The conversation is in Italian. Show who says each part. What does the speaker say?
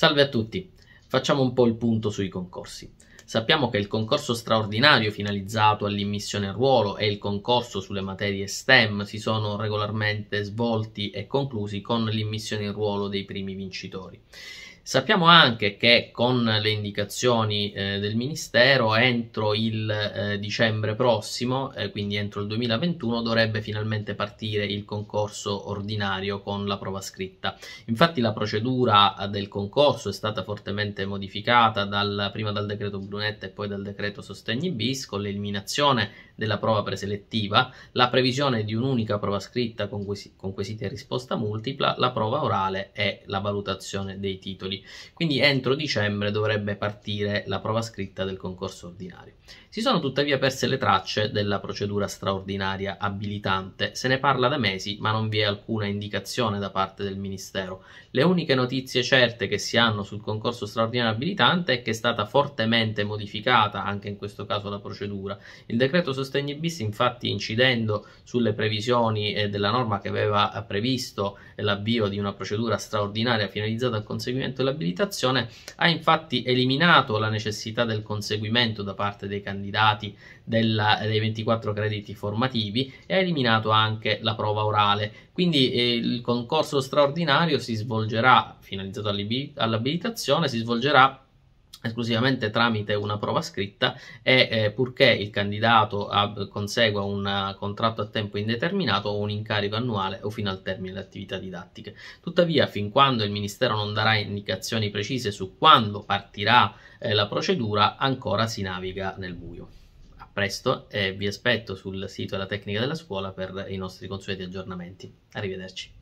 Speaker 1: Salve a tutti! Facciamo un po' il punto sui concorsi. Sappiamo che il concorso straordinario finalizzato all'immissione a ruolo e il concorso sulle materie STEM si sono regolarmente svolti e conclusi con l'immissione in ruolo dei primi vincitori. Sappiamo anche che con le indicazioni eh, del Ministero entro il eh, dicembre prossimo, eh, quindi entro il 2021, dovrebbe finalmente partire il concorso ordinario con la prova scritta. Infatti la procedura eh, del concorso è stata fortemente modificata dal, prima dal decreto Brunetta e poi dal decreto Sostegni bis con l'eliminazione della prova preselettiva, la previsione di un'unica prova scritta con, quesi con quesiti a risposta multipla, la prova orale e la valutazione dei titoli. Quindi entro dicembre dovrebbe partire la prova scritta del concorso ordinario. Si sono tuttavia perse le tracce della procedura straordinaria abilitante, se ne parla da mesi ma non vi è alcuna indicazione da parte del Ministero. Le uniche notizie certe che si hanno sul concorso straordinario abilitante è che è stata fortemente modificata anche in questo caso la procedura. Il decreto sostanziale sostegni bis, infatti, incidendo sulle previsioni eh, della norma che aveva eh, previsto l'avvio di una procedura straordinaria finalizzata al conseguimento dell'abilitazione, ha infatti eliminato la necessità del conseguimento da parte dei candidati della, dei 24 crediti formativi e ha eliminato anche la prova orale. Quindi eh, il concorso straordinario si svolgerà, finalizzato all'abilitazione, si svolgerà esclusivamente tramite una prova scritta e eh, purché il candidato ab- consegua un eh, contratto a tempo indeterminato o un incarico annuale o fino al termine delle attività didattiche. Tuttavia, fin quando il Ministero non darà indicazioni precise su quando partirà eh, la procedura, ancora si naviga nel buio. A presto e eh, vi aspetto sul sito della Tecnica della Scuola per i nostri consueti aggiornamenti. Arrivederci.